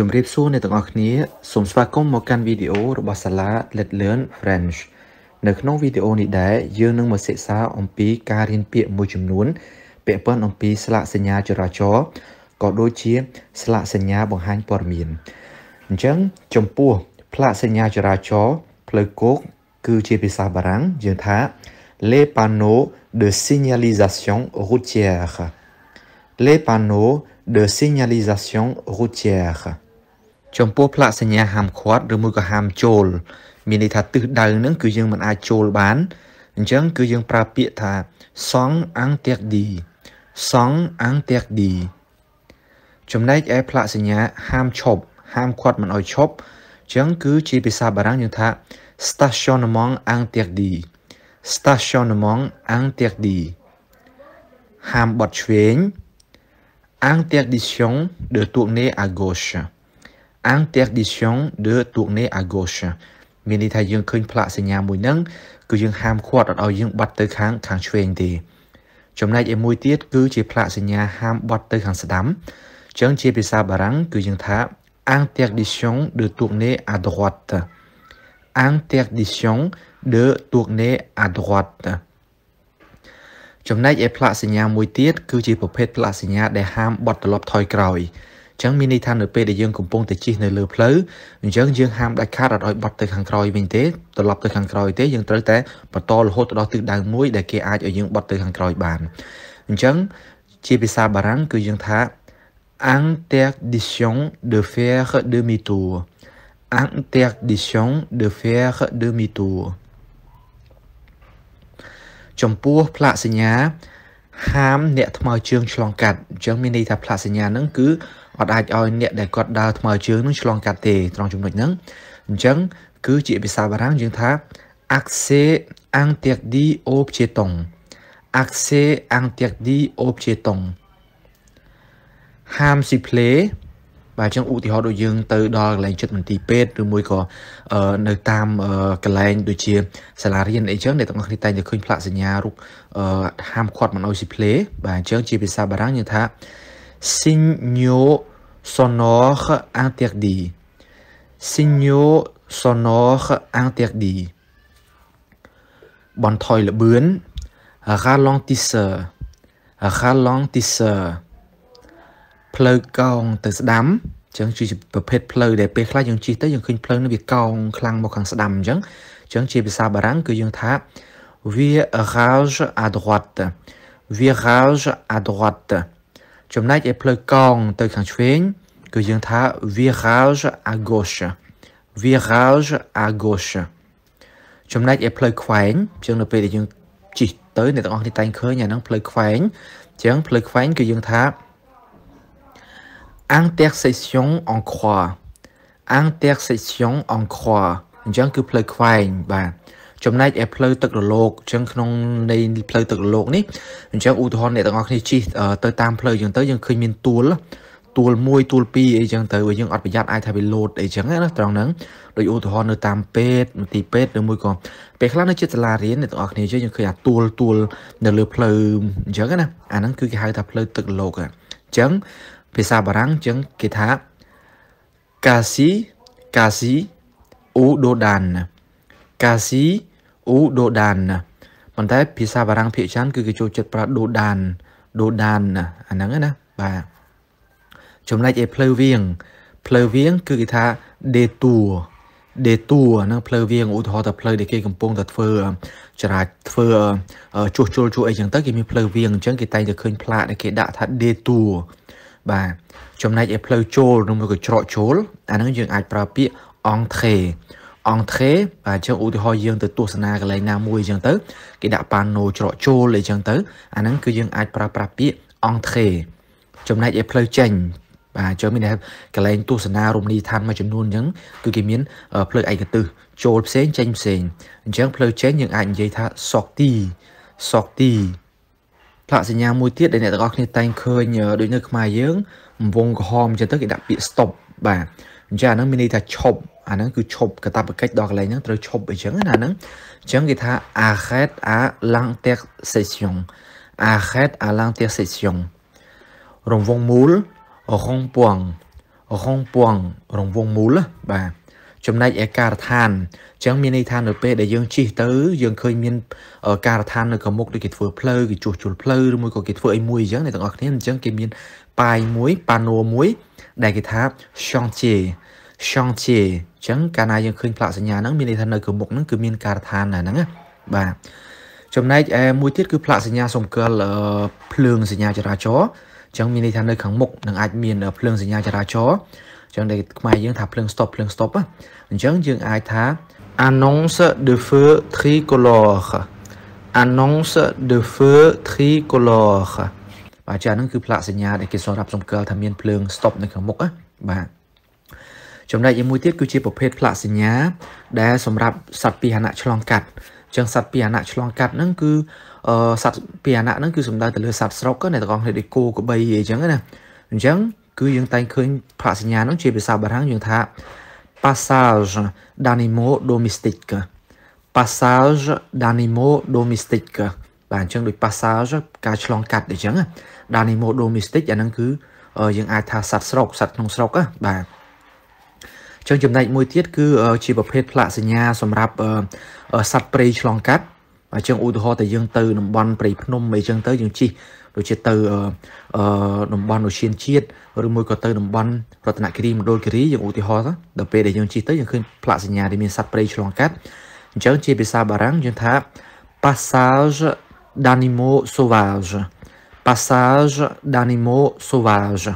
ជំរាបសួរអ្នកទាំងអស់គ្នាសូមស្វាគមន៍មកកាន់វីដេអូរបស់សាលា Let Learn French នៅក្នុងវីដេអូនេះដែរយើងនឹងមកសិក្សាអំពីការរៀនពាក្យមួយចំនួនពាក់ព័ន្ធអំពីស្លាកសញ្ញាចរាចរណ៍ក៏ដូចជាស្លាកសញ្ញាបង្ហាញព័ត៌មានអញ្ចឹងចំពោះ ផ្លាកសញ្ញាចរាចរណ៍ផ្លូវគោកគឺជាភាសាបារាំងយើងថា les panneaux de signalisation routière les panneaux de signalisation routière ចំពោះផ្លាកសញ្ញាហាមឃាត់ឬមួយក៏ហាមចូលមានន័យថាទិសដៅហ្នឹងគឺយើងមិនអាចចូលបានអញ្ចឹងគឺយើងប្រើពាក្យថាសង់អាំងទៀកឌីសង់អាំងទៀកឌីចំណែកឯផ្លាកសញ្ញាហាមឈប់ហាមឃាត់មិនឲ្យឈប់អញ្ចឹងគឺជាភាសាបារាំងយើងថា stationnement interdit stationnement interdit ហាមបត់ឆ្វេង interdiction de tourner à gauche interdiction de tourner à gauche មានន័យថាយើងឃើញផ្លាកសញ្ញាមួយហ្នឹង គឺយើងហាមឃាត់អត់ឲ្យយើងបាត់ទៅខាងខាងឆ្វេងទេ ចំណែកឯមួយទៀតគឺជាផ្លាកសញ្ញាហាមបាត់ទៅខាងស្ដាំអញ្ចឹងជាភាសាបារាំងគឺយើងថា interdiction de tourner à droite interdiction de tourner à droite ចំណែកឯផ្លាកសញ្ញាមួយទៀតគឺជាប្រភេទផ្លាកសញ្ញាដែលហាមបត់ត្រឡប់ថយក្រោយចឹងមានន័យថានៅពេលដែលយើងកំពុងតែជិះនៅលើផ្លូវអញ្ចឹងយើងហាមដាច់ខាតអត់ឲ្យបត់ទៅខាងក្រោយវិញទេត្រឡប់ទៅខាងក្រោយទេយើងត្រូវតែបន្តរហូតដល់ទិសដៅមួយដែលគេអាចឲ្យយើងបត់ទៅខាងក្រោយបានអញ្ចឹងជាភាសាបារាំងគឺយើងថា interdiction de faire demi-tour interdiction de faire demi-tour ចំពោះផ្លាកសញ្ញាហាមអ្នកថ្មើរជើងឆ្លងកាត់អញ្ចឹងមានន័យថាផ្លាកសញ្ញាហ្នឹងគឺអត់អាចឲ្យអ្នកដែលគាត់ដើរថ្មើរជើងនឹងឆ្លង កាត់ទេត្រង់ចំណុចហ្នឹងអញ្ចឹងគឺជាភាសាបារាំងយើងថា accès interdit aux piétons accès interdit aux piétons ហាមស៊ីផ្លេបាទអញ្ចឹងឧទាហរណ៍ដូចយើងទៅដល់កន្លែងចិត្តមន្ទីរពេទ្យឬមួយក៏នៅតាមកន្លែងដូចជា សាលារៀនអីចឹងអ្នកទាំងអស់គ្នាតែងតែឃើញផ្លាកសញ្ញារូបហាមឃាត់មិនអោយស៊ីផ្លេបាទអញ្ចឹងជាភាសាបារាំងយើងថា signaux sonores interdits. Signaux sonores interdits. បន្ថយល្បឿន ralentisseur ralentisseur ផ្លូវកោងទៅស្ដាំអញ្ចឹងជាប្រភេទផ្លូវដែលពេលខ្លះយើងជិះទៅយើងឃើញផ្លូវនេះវាកោងខ្លាំងមកខាងស្ដាំអញ្ចឹងអញ្ចឹងជាភាសាបារាំងគឺយើងថា virage à droite virage à droite ចំណែកឯផ្លូវកងទៅខាងឆ្វេងគឺយើងថា virage à gauche virage à gauche ចំណែកឯផ្លូវខ្វែងជាងនៅពេលដែលយើងជិះទៅអ្នកទាំងអស់គ្នាតែងឃើញអាហ្នឹងផ្លូវខ្វែងជាងផ្លូវខ្វែងគឺយើងថា intersection en croix intersection en croix អញ្ចឹងគឺផ្លូវខ្វែងបាទចំណែកឯផ្លូវទឹករលកអញ្ចឹងក្នុងន័យផ្លូវទឹករលកនេះអញ្ចឹងឧទាហរណ៍អ្នកទាំងអស់គ្នាជិះទៅតាមផ្លូវអញ្ចឹងទៅយើងឃើញមានទួលទួល1ទួល2អីចឹងទៅបើយើងអត់ប្រយ័ត្នអាចថាវាលោតអីចឹងណាត្រង់ហ្នឹងដោយឧទាហរណ៍នៅតាមពេទ្យមន្ទីរពេទ្យឬមួយក៏ពេលខ្លះនៅចិត្តសាលារៀនអ្នកទាំងអស់គ្នាយើងឃើញអាទួលទួលនៅលើផ្លូវអញ្ចឹងណាអាហ្នឹងគឺគេហៅថាផ្លូវទឹកលោកអញ្ចឹងភាសាបារាំងអញ្ចឹងគេថា Kasi Kasi Udodan កាស៊ីអ៊ូដូដានប៉ុន្តែភាសាបារាំងភាគច្រើនគឺគេចូលចិត្តប្រើដូដានដូដានអាហ្នឹងណាបាទចំណែកឯផ្លូវវៀងផ្លូវវៀងគឺគេថាដេតួដេតួហ្នឹងផ្លូវវៀងឧទាហរណ៍តែផ្លូវដែលគេកំពុងតែធ្វើចរាចធ្វើជួសជុលជួអីចឹងទៅគេមានផ្លូវវៀងអញ្ចឹងគេតែងតែឃើញផ្លាកដែលគេដាក់ថាដេតួបាទចំណែកឯផ្លូវចូលនឹងមួយក៏ច្រកចូលអាហ្នឹងយើងអាចប្រើពាក្យអង់ថេអង់ត្រេបាទអញ្ចឹងឧទាហរណ៍យើងទៅទស្សនាកន្លែងណាមួយអញ្ចឹងទៅគេដាក់ប៉ាណូច្រកចូលអីអញ្ចឹងទៅ អាហ្នឹងគឺយើងអាចប្រើប្រាស់ពាក្យអង់ត្រេចំណែកឯផ្លូវចេញបាទចូលមានកន្លែងទស្សនារមណីយដ្ឋានមួយចំនួនអញ្ចឹងគឺគេមានផ្លូវឯកទេសចូលផ្សេងចេញផ្សេងអញ្ចឹងផ្លូវចេញយើងអាចនិយាយថាសកទីសកទីផ្លាកសញ្ញាមួយទៀតដែលអ្នកទាំងអស់គ្នាតែងឃើញ ដូចនៅខ្មែរយើងវងក្រហមអញ្ចឹងទៅគេដាក់ពាក្យ stop បាទអញ្ចឹងអាហ្នឹងមានន័យថាឈប់អាហ្នឹងគឺឈប់កតាបកិច្ចដល់កន្លែងហ្នឹងត្រូវឈប់អីចឹងណាហ្នឹងអញ្ចឹងគេថា arrête à l'intersection arrête à l'intersection រង្វង់មូលរងពួងរងពួងរង្វង់មូលបាទចំណែកឯការដ្ឋានអញ្ចឹងមានន័យថានៅពេលដែលយើងជិះទៅ យើងឃើញមាន ការដ្ឋាននៅកមុខដូចគេធ្វើផ្លូវគេជួសជុលផ្លូវឬមួយក៏គេធ្វើអីមួយអញ្ចឹងអ្នកទាំងអស់គ្នាអញ្ចឹងគេមានប៉ាយមួយប៉ាណូមួយដែលគេថាឆង់ជាឆង់ជាអញ្ចឹងកាលណាយើងឃើញផ្លាកសញ្ញាហ្នឹងមានន័យថានៅក្នុងមុខហ្នឹងគឺមានការដ្ឋានណាហ្នឹងបាទចំណែកឯមួយទៀតគឺផ្លាកសញ្ញាសម្គាល់ភ្លើងសញ្ញាចរាចរណ៍អញ្ចឹងមានន័យថានៅខាងមុខនឹងអាចមានភ្លើងសញ្ញាចរាចរណ៍អញ្ចឹងដែលខ្មែរយើងថាភ្លើង stop ភ្លើង stop អញ្ចឹងយើងអាចថា annonce de feu tricolore annonce de feu tricolore បាទចាហ្នឹងគឺផ្លាកសញ្ញាដែលគេសរាប់សម្គាល់ថាមានភ្លើង stop នៅខាងមុខណាបាទចំណែកឯមួយទៀតគឺជាប្រភេទផ្លាកសញ្ញា ដែលសម្រាប់សត្វពាហនៈឆ្លងកាត់ចឹងសត្វពាហនៈឆ្លងកាត់ហ្នឹងគឺអឺសត្វពាហនៈហ្នឹងគឺសំដៅទៅលើសត្វស្រុកណាទាំងអស់គ្នាដូចគោក្របីអីចឹងណាអញ្ចឹងគឺយើងតែងឃើញផ្លាកសញ្ញាហ្នឹងជាភាសាបារាំងយើងថា passage d'animaux domestiques passage d'animaux domestiques បាទអញ្ចឹងដូច passage ការឆ្លងកាត់អញ្ចឹងដានីម៉ូ domestic អាហ្នឹងគឺយើងអាចថាសត្វស្រុកសត្វក្នុងស្រុកបាទចឹងចំណែកមួយទៀតគឺជាប្រភេទផ្លាកសញ្ញា សម្រាប់សត្វព្រៃឆ្លងកាត់អញ្ចឹងឧទាហរណ៍តែយើងទៅតំបន់ព្រៃភ្នំអីចឹងទៅយើងជិះដូចជាទៅតំបន់អូសៀនជាតិឬមួយក៏ទៅតំបន់រតនគិរីមណ្ឌលគិរីយើងឧទាហរណ៍ដល់ពេលដែលយើងជិះទៅយើងឃើញផ្លាកសញ្ញាដែលមានសត្វព្រៃឆ្លងកាត់អញ្ចឹងជាភាសាបារាំងយើងថា passage d'animaux sauvages passage d'animaux sauvages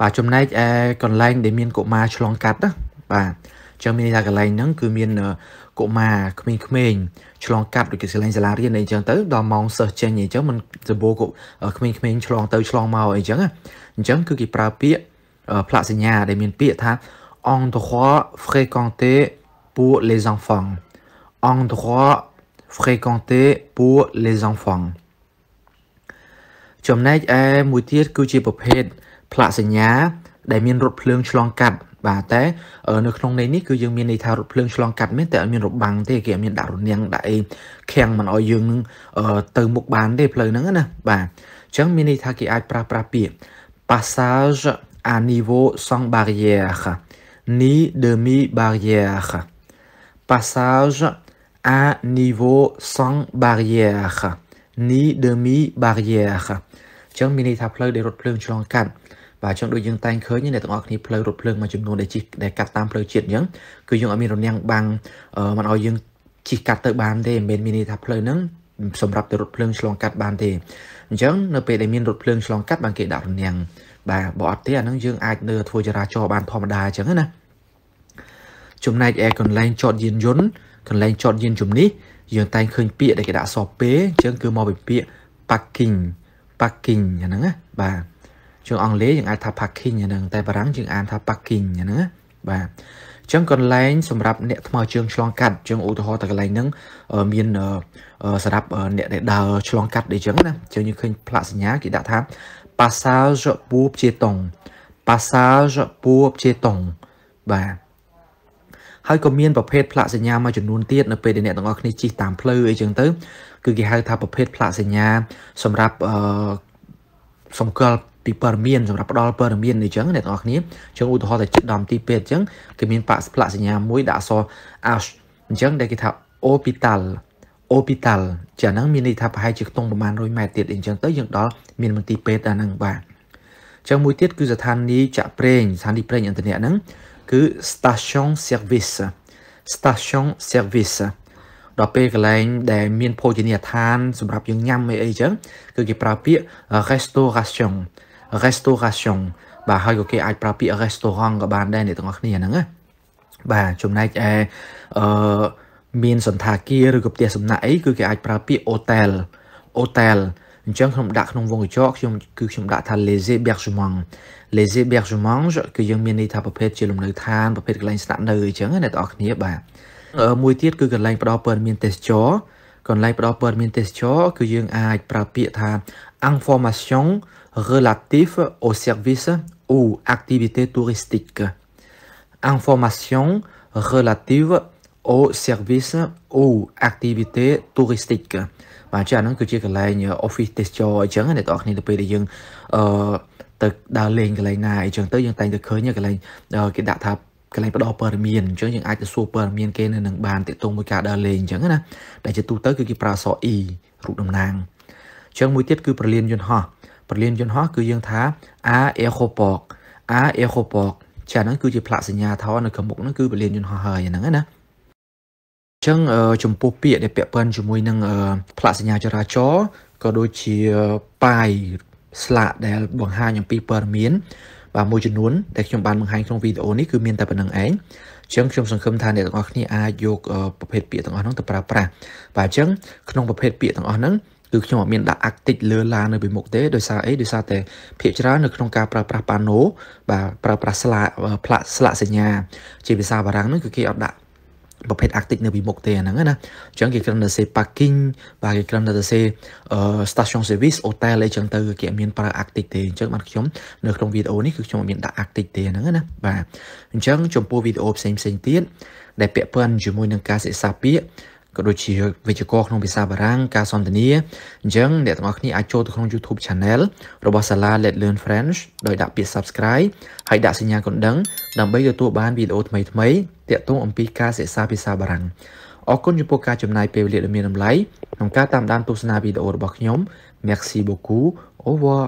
បាទចំណែកឯកន្លែងដែលមានកុមារឆ្លងកាត់ណាបាទអញ្ចឹងមានន័យថាកន្លែងហ្នឹងគឺមានកុមារក្មេងៗឆ្លងកាត់ដូចជាសាលាសាលារៀនអីចឹងទៅដល់ម៉ោងសិស្សចេញអីចឹងមិនសម្បូរក្មេងៗឆ្លងទៅឆ្លងមកអីចឹងអញ្ចឹងគឺគេប្រើពាក្យផ្លាកសញ្ញាដែលមានពាក្យថា endroit fréquenté pour les enfants endroit fréquenté pour les enfants ចំណែកឯមួយទៀតគឺជាប្រភេទផ្លាកសញ្ញាដែលមានរថភ្លើងឆ្លងកាត់បាទតែនៅក្នុងន័យនេះគឺយើងមានន័យថារថភ្លើងឆ្លងកាត់មែនតែអត់មានរបាំងទេគេអត់មានដាក់រនាំងដាក់អីខាំងមិនឲ្យយើងនឹងទៅមុខបានទេផ្លូវហ្នឹងណាបាទអញ្ចឹងមានន័យថាគេអាចប្រើប្រាស់ពាក្យ passage à niveau sans barrière ni demi barrière passage à niveau sans barrière នី demi barrière អញ្ចឹងមានន័យថាផ្លូវដែលរថភ្លើងឆ្លងកាត់បាទអញ្ចឹងដូចយើងតែងឃើញអ្នកទាំងអស់គ្នាផ្លូវរថភ្លើងមួយចំនួនដែលជិះដែលកាត់តាមផ្លូវជាតិអញ្ចឹងគឺយើងអត់មានរនាំងបាំងមិនឲ្យយើងជិះកាត់ទៅបានទេមិនមែនមានន័យថាផ្លូវហ្នឹងសម្រាប់ទៅរថភ្លើងឆ្លងកាត់បានទេអញ្ចឹងនៅពេលដែលមានរថភ្លើងឆ្លងកាត់បានគេដាក់រនាំងបាទបើអត់ទេអាហ្នឹងយើងអាចនៅធ្វើចរាចរណ៍បានធម្មតាអញ្ចឹងណាចំណែកឯកន្លែងចតយានយន្តកន្លែងចតយានជំនិះយើងតែងឃើញពាក្យដែលគេដាក់សពេអញ្ចឹងគឺមកពីពាក្យ parking parking ហ្នឹងណាបាទជាងអង់គ្លេសយើងអាចថា parking ហ្នឹងតែបារាំងយើងអានថា parking ហ្នឹងណាបាទអញ្ចឹងកន្លែងសម្រាប់អ្នកថ្មើរជើងឆ្លងកាត់ជាងឧទាហរណ៍តែកន្លែងហ្នឹងមានសម្រាប់អ្នកដែលដើរឆ្លងកាត់អីចឹងណាជាងយើងឃើញផ្លាកសញ្ញាគេដាក់ថា passage pour piéton passage pour piéton បាទហើយក៏មានប្រភេទផ្លាកសញ្ញាមួយចំនួនទៀតនៅពេលដែលអ្នកទាំងអស់គ្នាជិះតាមផ្លូវអីចឹងទៅគឺគេហៅថាប្រភេទផ្លាកសញ្ញាសម្រាប់អឺសម្គាល់ពីព័ត៌មានសម្រាប់ផ្ដល់ព័ត៌មានអីចឹងអ្នកទាំងអស់គ្នាចឹងឧទាហរណ៍តែចិត្តដំទីពេទ្យអញ្ចឹងគេមានប៉ាក់ផ្លាកសញ្ញាមួយដាក់អក្សរ ASH អញ្ចឹងដែលគេថា hospital hospital ចាហ្នឹងមានន័យថាប្រហែលជាខ្ទង់ប្រហែល100ម៉ែត្រទៀតអីចឹងទៅយើងដល់មានមន្ទីរពេទ្យដល់ហ្នឹងបាទចឹងមួយទៀតគឺស្ថានីយ៍ចាក់ប្រេងស្ថានីយ៍ប្រេងឥន្ធនៈហ្នឹងគឺ station service station service ដល់ពេលកន្លែង ដែលមានភោជនីយដ្ឋានសម្រាប់យើងញ៉ាំអីអីចឹងគឺគេប្រើពាក្យ restauration restauration បាទហើយក៏គេអាចប្រើពាក្យ restaurant ក៏បានដែរអ្នកទាំងអស់គ្នាហ្នឹងណាបាទចំណែកឯអឺមានសន្តាគារឬក៏ផ្ទះសំណាក់អីគឺគេអាចប្រើពាក្យ hotel hotel អញ្ចឹងខ្ញុំដាក់ក្នុងវងកញ្ចក់ខ្ញុំគឺខ្ញុំដាក់ថា les hébergements les hébergements គឺយើងមានន័យថាប្រភេទជាលំនៅឋានប្រភេទកន្លែងស្នាក់នៅអញ្ចឹងណាអ្នកទាំងអស់គ្នាបាទមួយទៀតគឺកន្លែងផ្ដល់ព័ត៌មានទេសចរកន្លែងផ្ដល់ព័ត៌មានទេសចរគឺយើងអាច ប្រើពាក្យថា information relative au service ou activité touristique information relative au service ou activité touristique បាទអញ្ចឹងអាហ្នឹងគឺជាកន្លែង office texture អញ្ចឹងអ្នកនរគ្នាទៅពេលដែលយើងអឺទៅដើរលេងកន្លែងណាអីចឹងទៅយើងតែងតែឃើញកន្លែងគេដាក់ថាកន្លែងផ្ដល់ព័ត៌មានអញ្ចឹងយើងអាចទៅសួរព័ត៌មានគេនៅនឹងបានទាក់ទងមួយការដើរលេងអញ្ចឹងណាដែលជាទូទៅគឺគេប្រើអក្សរ E រូបតំណាងអញ្ចឹងមួយទៀតគឺប្រលានយន្តហោះប្រលានយន្តហោះគឺយើងថា A Airport A Airport ចាហ្នឹងគឺជាផ្លាកសញ្ញាធរនៅខាងមុខហ្នឹងគឺប្រលានយន្តហោះហើយហ្នឹងណាចឹងចំពោះពាក្យដែលពាក់ព័ន្ធជាមួយនឹងផ្លាកសញ្ញាចរាចរណ៍ក៏ដូចជាប៉ាយស្លាកដែលបង្ហាញអំពីព័ត៌មានបាទមួយចំនួនដែលខ្ញុំបានបង្ហាញក្នុងវីដេអូនេះគឺមានតែប៉ុណ្្នឹងឯងចឹងខ្ញុំសង្ឃឹមថាអ្នកទាំងអស់គ្នាអាចយកប្រភេទពាក្យទាំងអស់ហ្នឹងទៅប្រើប្រាស់បាទអញ្ចឹងក្នុងប្រភេទពាក្យទាំងអស់ហ្នឹងគឺខ្ញុំអត់មានដាក់ active លើឡាននៅពីមុខទេដោយសារអីដោយសារតែភាគច្រើននៅក្នុងការប្រើប្រាស់ pano បាទប្រើប្រាស់ស្លាកផ្លាកស្លាកសញ្ញាជាភាសាបារាំងហ្នឹងគឺគេអត់ដាក់ប្រភេទ Arctic នៅពីមុខទេអាហ្នឹងណាអញ្ចឹងគេគ្រាន់តែសេ parking បាទគេគ្រាន់តែសេ station service hotel អីចឹងទៅគេអត់មានប្រើ Arctic ទេអញ្ចឹងបានខ្ញុំនៅក្នុងវីដេអូនេះគឺខ្ញុំអត់មានដាក់ Arctic ទេហ្នឹងណាបាទអញ្ចឹងចំពោះវីដេអូផ្សេងផ្សេងទៀតដែលពាក់ព័ន្ធជាមួយនឹងការសិក្សាពាក្យក៏ដូចជាវិជ្ជាករក្នុងភាសាបារាំងការសន្ទនាអញ្ចឹងអ្នកទាំងអស់គ្នាអាចចូលទៅក្នុង YouTube Channel របស់សាលា Let Learn French ដោយដាក់ពាក្យ Subscribe ហើយដាក់សញ្ញាកណ្ដឹងដើម្បីទទួលបានវីដេអូថ្មីៗទាក់ទងអំពីការសិក្សាភាសាបារាំងអរគុណចំពោះការចំណាយពេលវេលាដ៏មានតម្លៃក្នុងការតាមដានទស្សនាវីដេអូរបស់ខ្ញុំ Merci beaucoup au revoir